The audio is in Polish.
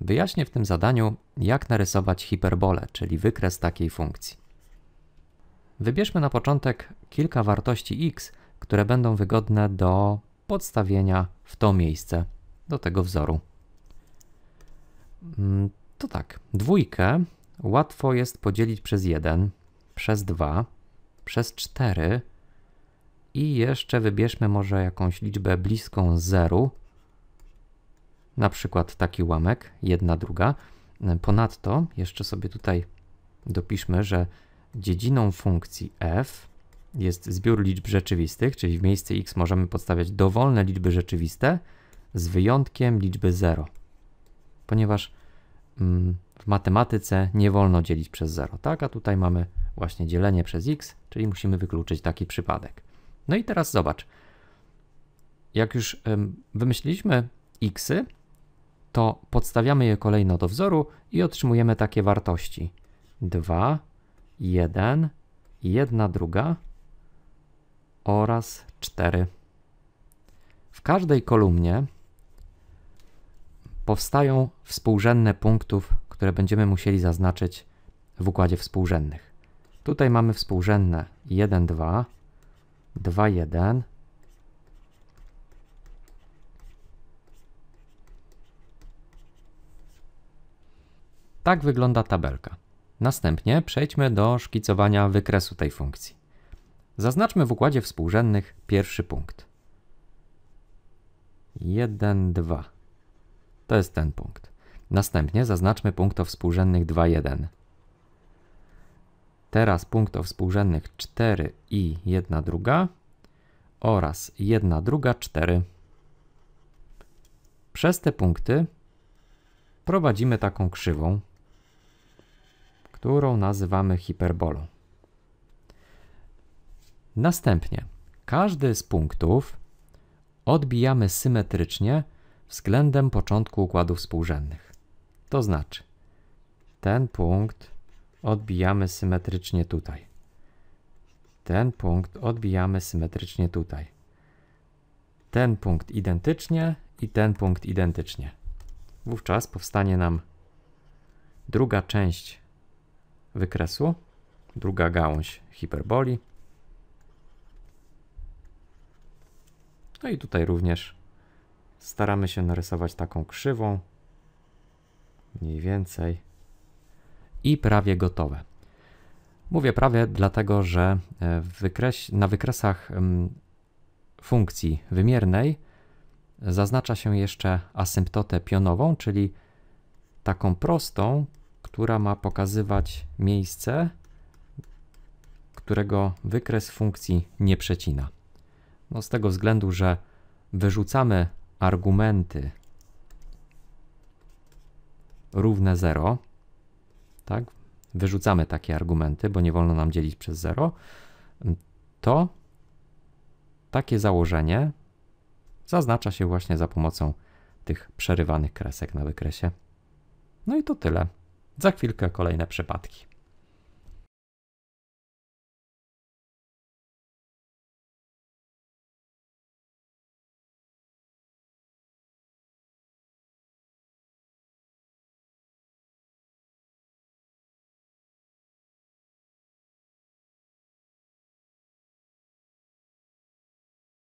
Wyjaśnię w tym zadaniu, jak narysować hiperbolę, czyli wykres takiej funkcji. Wybierzmy na początek kilka wartości x, które będą wygodne do podstawienia w to miejsce, do tego wzoru. Mm, to tak, dwójkę łatwo jest podzielić przez 1, przez 2, przez 4 i jeszcze wybierzmy może jakąś liczbę bliską 0, na przykład taki ułamek, jedna, druga. E, ponadto jeszcze sobie tutaj dopiszmy, że dziedziną funkcji f jest zbiór liczb rzeczywistych, czyli w miejsce x możemy podstawiać dowolne liczby rzeczywiste z wyjątkiem liczby 0, ponieważ mm, w matematyce nie wolno dzielić przez 0, tak? A tutaj mamy właśnie dzielenie przez x, czyli musimy wykluczyć taki przypadek. No i teraz zobacz, jak już wymyśliliśmy xy, to podstawiamy je kolejno do wzoru i otrzymujemy takie wartości. 2, 1, 1 druga oraz 4. W każdej kolumnie powstają współrzędne punktów, które będziemy musieli zaznaczyć w układzie współrzędnych. Tutaj mamy współrzędne 1, 2, 2, 1, Tak wygląda tabelka. Następnie przejdźmy do szkicowania wykresu tej funkcji. Zaznaczmy w układzie współrzędnych pierwszy punkt. 1, 2. To jest ten punkt. Następnie zaznaczmy punkt o współrzędnych 2, 1. Teraz punkt o współrzędnych 4 i 1, 2 oraz 1, 2, 4. Przez te punkty prowadzimy taką krzywą, którą nazywamy hiperbolą. Następnie każdy z punktów odbijamy symetrycznie względem początku układów współrzędnych. To znaczy, ten punkt odbijamy symetrycznie tutaj. Ten punkt odbijamy symetrycznie tutaj. Ten punkt identycznie i ten punkt identycznie. Wówczas powstanie nam druga część wykresu. Druga gałąź hiperboli. No i tutaj również staramy się narysować taką krzywą. Mniej więcej. I prawie gotowe. Mówię prawie dlatego, że e, wykreś, na wykresach mm, funkcji wymiernej zaznacza się jeszcze asymptotę pionową, czyli taką prostą, która ma pokazywać miejsce, którego wykres funkcji nie przecina. No z tego względu, że wyrzucamy argumenty równe 0, tak? Wyrzucamy takie argumenty, bo nie wolno nam dzielić przez 0, to takie założenie zaznacza się właśnie za pomocą tych przerywanych kresek na wykresie. No i to tyle. Za chwilkę kolejne przypadki.